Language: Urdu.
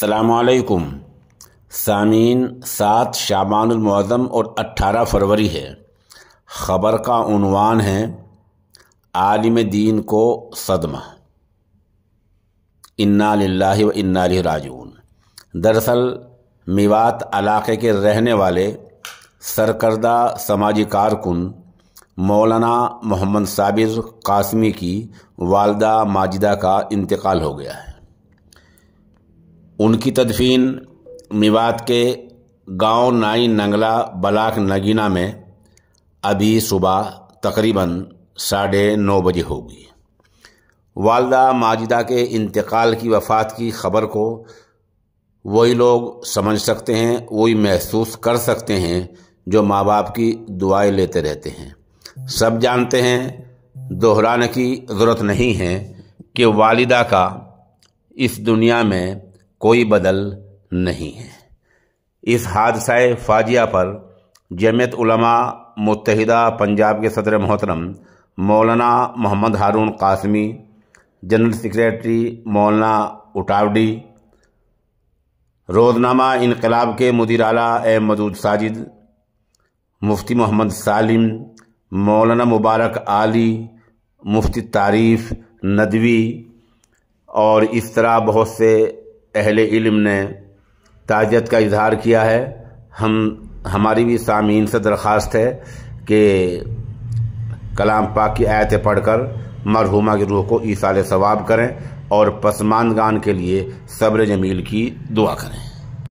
السلام علیکم سامعین سات شابان المعظم اور اٹھارہ فروری ہے خبر کا عنوان ہے عالم دین کو صدمہ للہ و لہ راجون دراصل میوات علاقے کے رہنے والے سرکردہ سماجی کارکن مولانا محمد صابر قاسمی کی والدہ ماجدہ کا انتقال ہو گیا ہے ان کی تدفین میوات کے گاؤں نائی ننگلہ بلاک نگینہ میں ابھی صبح تقریباً ساڑھے نو بجے ہوگی والدہ ماجدہ کے انتقال کی وفات کی خبر کو وہی لوگ سمجھ سکتے ہیں وہی محسوس کر سکتے ہیں جو ماں باپ کی دعائیں لیتے رہتے ہیں سب جانتے ہیں دہرانے کی ضرورت نہیں ہے کہ والدہ کا اس دنیا میں کوئی بدل نہیں ہے اس حادثہ فاجعہ پر جمعیت علماء متحدہ پنجاب کے صدر محترم مولانا محمد ہارون قاسمی جنرل سیکریٹری مولانا اٹاوڈی روزنامہ انقلاب کے اے مدود ساجد مفتی محمد سالم مولانا مبارک علی مفتی تعریف ندوی اور اس طرح بہت سے اہل علم نے تاجت کا اظہار کیا ہے ہم ہماری بھی سامعین سے درخواست ہے کہ کلام پاک کی آیتیں پڑھ کر مرحوما کی روح کو ایسال ثواب کریں اور پسماندگان کے لیے صبر جمیل کی دعا کریں